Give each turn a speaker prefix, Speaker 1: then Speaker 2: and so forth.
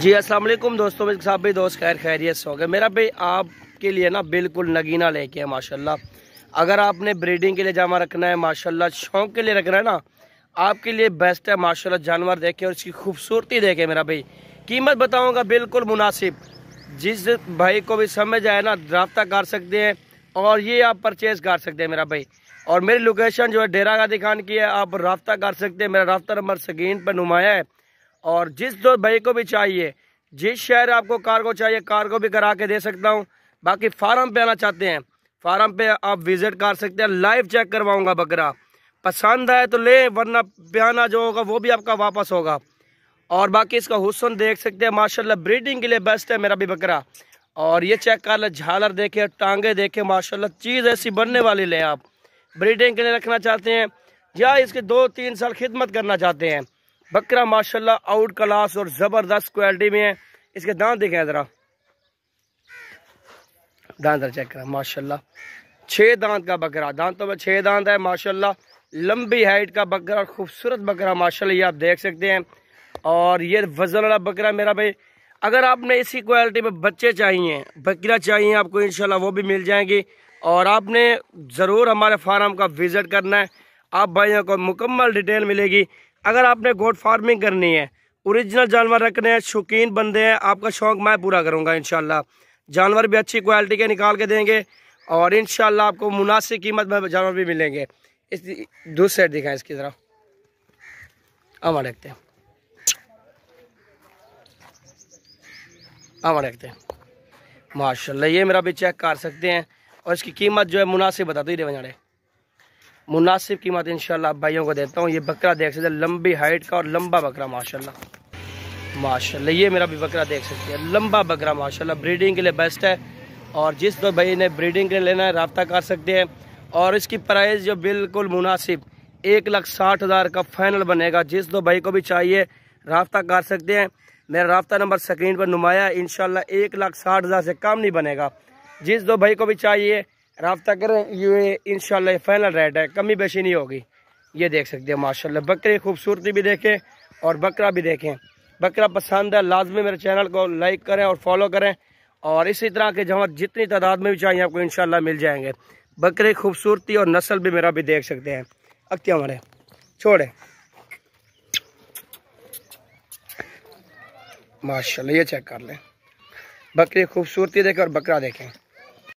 Speaker 1: جی السلام علیکم میں صاحب دوست خیر خیریت گئے میرا بھائی آپ کے لیے نا بالکل نگینہ لے کے ہے ماشاءاللہ اگر آپ نے بریڈنگ کے لیے جامع رکھنا ہے ماشاءاللہ شونک شوق کے لیے رکھنا ہے نا آپ کے لیے بیسٹ ہے ماشاءاللہ جانور دیکھیں اور اس کی خوبصورتی دیکھیں میرا بھائی قیمت بتاؤں گا بالکل مناسب جس بھائی کو بھی سمجھ آئے نا رابطہ کر سکتے ہیں اور یہ آپ پرچیز کر سکتے ہیں میرا بھائی اور میری لوکیشن جو ہے ڈیرا دکھان کی ہے آپ رابطہ کر سکتے ہیں میرا رابطہ نمبر سکرین پہ نمایاں ہے اور جس دو بھائی کو بھی چاہیے جس شہر آپ کو کارگو چاہیے کارگو بھی کرا کے دے سکتا ہوں باقی فارم پہ آنا چاہتے ہیں فارم پہ آپ وزٹ کر سکتے ہیں لائیو چیک کرواؤں گا بکرا پسند آئے تو لیں ورنہ پیانا جو ہوگا وہ بھی آپ کا واپس ہوگا اور باقی اس کا حسن دیکھ سکتے ہیں ماشاءاللہ بریڈنگ کے لیے بیسٹ ہے میرا بھی بکرا اور یہ چیک کر لیں جھالر دیکھیں ٹانگے دیکھیں ماشاءاللہ چیز ایسی بننے والی لیں آپ بریڈنگ کے لیے رکھنا چاہتے ہیں یا اس کے دو تین سال خدمت کرنا چاہتے ہیں بکرا ماشاءاللہ آؤٹ کلاس اور زبردست کوالٹی میں ہے اس کے دانت دیکھیں ذرا دانت چیک کریں ماشاءاللہ چھ دانت کا بکرا دانتوں میں چھ دانت ہے ماشاءاللہ لمبی ہائٹ کا بکرا خوبصورت بکرا ماشاءاللہ یہ آپ دیکھ سکتے ہیں اور یہ وزن والا بکرا میرا بھائی اگر آپ نے اسی کوالٹی میں بچے چاہیے بکرا چاہیے آپ کو انشاءاللہ وہ بھی مل جائیں گی اور آپ نے ضرور ہمارے فارم کا وزٹ کرنا ہے آپ بھائیوں کو مکمل ڈیٹیل ملے گی اگر آپ نے گوٹ فارمنگ کرنی ہے اوریجنل جانور رکھنے ہیں شوقین بندے ہیں آپ کا شوق میں پورا کروں گا انشاءاللہ جانور بھی اچھی کوالٹی کے نکال کے دیں گے اور انشاءاللہ آپ کو مناسب قیمت میں جانور بھی ملیں گے اس دوسرے دکھائیں اس کی طرح دیکھتے رکھتے ہم رکھتے ہیں ماشاءاللہ یہ میرا بھی چیک کر سکتے ہیں اور اس کی قیمت جو ہے مناسب بتا دیجیے مناسب قیمت انشاءاللہ آپ بھائیوں کو دیتا ہوں یہ بکرا دیکھ سکتے ہیں لمبی ہائٹ کا اور لمبا بکرا ماشاءاللہ ماشاءاللہ یہ میرا بھی بکرا دیکھ سکتے ہیں لمبا بکرا ماشاءاللہ بریڈنگ کے لیے بیسٹ ہے اور جس دو بھائی نے بریڈنگ کے لیے لینا ہے رابطہ کر سکتے ہیں اور اس کی پرائز جو بالکل مناسب ایک لاکھ ساٹھ ہزار کا فائنل بنے گا جس دو بھائی کو بھی چاہیے رابطہ کر سکتے ہیں میرا رابطہ نمبر سکرین پر نمایا ہے ان شاء اللہ ایک لاکھ ساٹھ ہزار سے کام نہیں بنے گا جس دو بھائی کو بھی چاہیے رابطہ کریں یہ انشاءاللہ یہ فائنل ریٹ ہے کمی بیشی نہیں ہوگی یہ دیکھ سکتے ہیں ماشاءاللہ بکری خوبصورتی بھی دیکھیں اور بکرا بھی دیکھیں بکرا پسند ہے لازمی میرے چینل کو لائک کریں اور فالو کریں اور اسی طرح کے جہاں جتنی تعداد میں بھی چاہیے آپ کو انشاءاللہ مل جائیں گے بکری خوبصورتی اور نسل بھی میرا بھی دیکھ سکتے ہیں اکتیا ہمارے چھوڑے ماشاءاللہ یہ چیک کر لیں بکری خوبصورتی دیکھیں اور بکرا دیکھیں